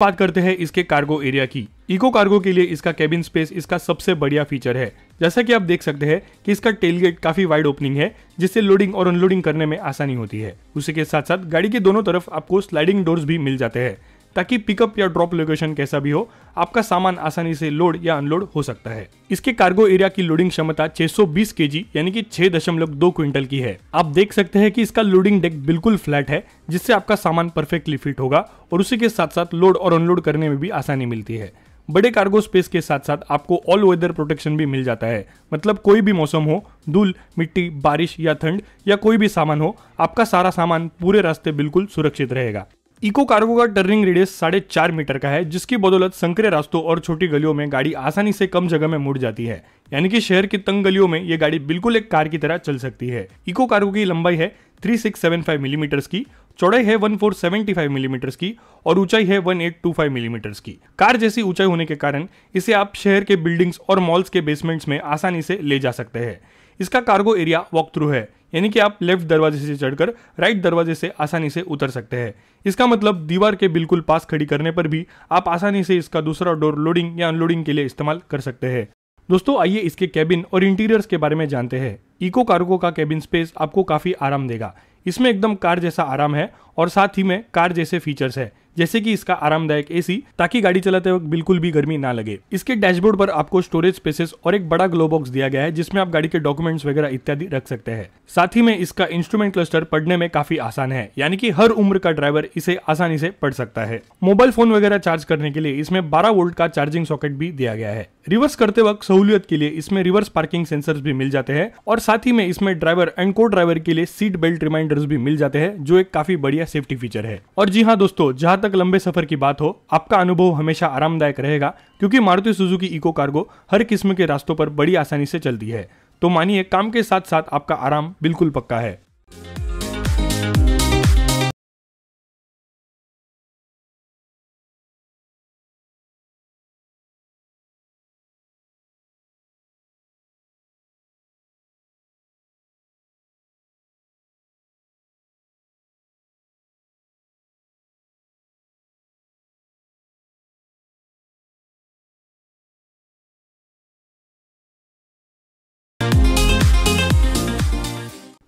बात करते हैं इसके कार्गो एरिया की इको कार्गो के लिए इसका केबिन स्पेस इसका सबसे बढ़िया फीचर है जैसा कि आप देख सकते हैं कि इसका टेलगेट काफी वाइड ओपनिंग है जिससे लोडिंग और अनलोडिंग करने में आसानी होती है उसी के साथ साथ गाड़ी के दोनों तरफ आपको स्लाइडिंग डोर्स भी मिल जाते हैं ताकि पिकअप या ड्रॉप लोकेशन कैसा भी हो आपका सामान आसानी से लोड या अनलोड हो सकता है इसके कार्गो एरिया की लोडिंग क्षमता 620 केजी यानी कि 6.2 क्विंटल की है आप देख सकते हैं कि इसका लोडिंग डेक बिल्कुल फ्लैट है जिससे आपका सामान परफेक्टली फिट होगा और उसी के साथ साथ लोड और अनलोड करने में भी आसानी मिलती है बड़े कार्गो स्पेस के साथ साथ आपको ऑल वेदर प्रोटेक्शन भी मिल जाता है मतलब कोई भी मौसम हो धूल मिट्टी बारिश या ठंड या कोई भी सामान हो आपका सारा सामान पूरे रास्ते बिल्कुल सुरक्षित रहेगा इको कार्गो का टर्निंग रेडियस साढ़े चार मीटर का है जिसकी बदौलत संकरे रास्तों और छोटी गलियों में गाड़ी आसानी से कम जगह में मुड़ जाती है यानी कि शहर की तंग गलियों में ये गाड़ी बिल्कुल एक कार की तरह चल सकती है इको कार्गो की लंबाई है 3675 मिलीमीटर्स की चौड़ाई है 1475 मिलीमीटर्स की और ऊंचाई है 1825 मिलीमीटर्स मिलीमीटर की कार जैसी ऊंचाई होने के कारण इसे आप शहर के बिल्डिंग्स और मॉल्स के बेसमेंट्स में आसानी से ले जा सकते हैं इसका कार्गो एरिया वॉक थ्रू है यानी कि आप लेफ्ट दरवाजे से चढ़कर राइट दरवाजे से आसानी से उतर सकते हैं इसका मतलब दीवार के बिल्कुल पास खड़ी करने पर भी आप आसानी से इसका दूसरा डोर लोडिंग या अनलोडिंग के लिए इस्तेमाल कर सकते हैं दोस्तों आइए इसके कैबिन और इंटीरियर्स के बारे में जानते हैं इको कार्गो का कैबिन स्पेस आपको काफ़ी आराम देगा इसमें एकदम कार जैसा आराम है और साथ ही में कार जैसे फीचर्स है जैसे कि इसका आरामदायक एसी ताकि गाड़ी चलाते वक्त बिल्कुल भी गर्मी ना लगे इसके डैशबोर्ड पर आपको स्टोरेज स्पेसेस और एक बड़ा ग्लो बॉक्स दिया गया है जिसमें आप गाड़ी के डॉक्यूमेंट्स वगैरह इत्यादि रख सकते हैं साथ ही में इसका इंस्ट्रूमेंट क्लस्टर पढ़ने में काफी आसान है यानी कि हर उम्र का ड्राइवर इसे आसानी से पढ़ सकता है मोबाइल फोन वगैरह चार्ज करने के लिए इसमें बारह वोल्ट का चार्जिंग सॉकेट भी दिया गया है रिवर्स करते वक्त सहूलियत के लिए इसमें रिवर्स पार्किंग सेंसर भी मिल जाते हैं और साथ ही में इसमें ड्राइवर एंड को ड्राइवर के लिए सीट बेल्ट रिमाइंडर्स भी मिल जाते हैं जो एक काफी बढ़िया सेफ्टी फीचर है और जी हाँ दोस्तों जहां तक तक लंबे सफर की बात हो आपका अनुभव हमेशा आरामदायक रहेगा क्योंकि मारुति सुजुकी इको कार्गो हर किस्म के रास्तों पर बड़ी आसानी से चलती है तो मानिए काम के साथ साथ आपका आराम बिल्कुल पक्का है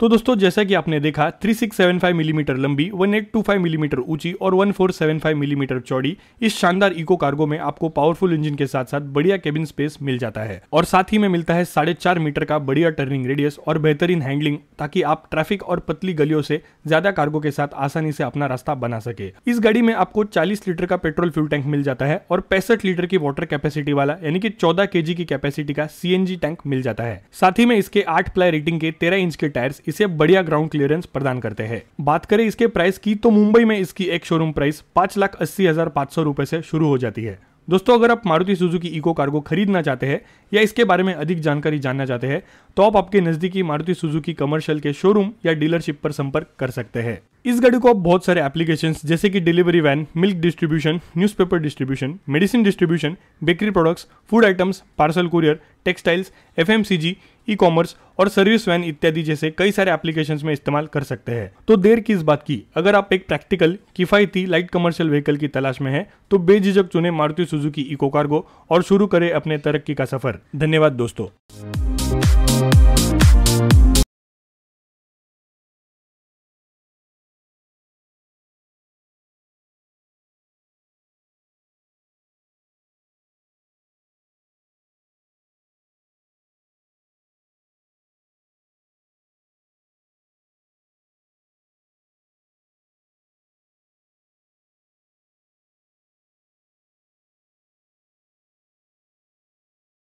तो दोस्तों जैसा कि आपने देखा 3675 मिलीमीटर mm लंबी 1825 मिलीमीटर mm ऊंची और 1475 मिलीमीटर mm चौड़ी इस शानदार इको कार्गो में आपको पावरफुल इंजन के साथ साथ बढ़िया केबिन स्पेस मिल जाता है और साथ ही में मिलता है साढ़े चार मीटर का बढ़िया टर्निंग रेडियस और बेहतरीन हैंडलिंग ताकि आप ट्रैफिक और पतली गलियों से ज्यादा कार्गो के साथ आसानी से अपना रास्ता बना सके इस गाड़ी में आपको चालीस लीटर का पेट्रोल फ्यूल टैंक मिल जाता है और पैंसठ लीटर की वाटर कैपेसिटी वाला यानी कि चौदह के की कैपेसिटी का सीएनजी टैंक मिल जाता है साथ ही में इसके आठ प्लाई रेटिंग के तेरह इंच के टायर्स इसे बढ़िया ग्राउंड क्लियरेंस प्रदान करते हैं बात करें इसके प्राइस की तो मुंबई में इसकी एक शोरूम प्राइस पांच लाख अस्सी हजार पाँच सौ रुपए से शुरू हो जाती है दोस्तों अगर आप मारुति सुजुकी इको कार्गो खरीदना चाहते हैं या इसके बारे में अधिक जानकारी जानना चाहते हैं तो आप आपके नज़दीकी मारुति सुजुकी कमर्शियल के शोरूम या डीलरशिप पर संपर्क कर सकते हैं इस गाड़ी को आप बहुत सारे एप्लीकेशन जैसे कि delivery van milk distribution newspaper distribution medicine distribution bakery products food items parcel courier textiles एफ ई कॉमर्स और सर्विस वैन इत्यादि जैसे कई सारे एप्लीकेशन में इस्तेमाल कर सकते हैं तो देर की इस बात की अगर आप एक प्रैक्टिकल किफायती लाइट कमर्शियल व्हीकल की तलाश में है तो बेझिझक चुने मारुति सुजुकी इको कार्गो और शुरू करें अपने तरक्की का सफर धन्यवाद दोस्तों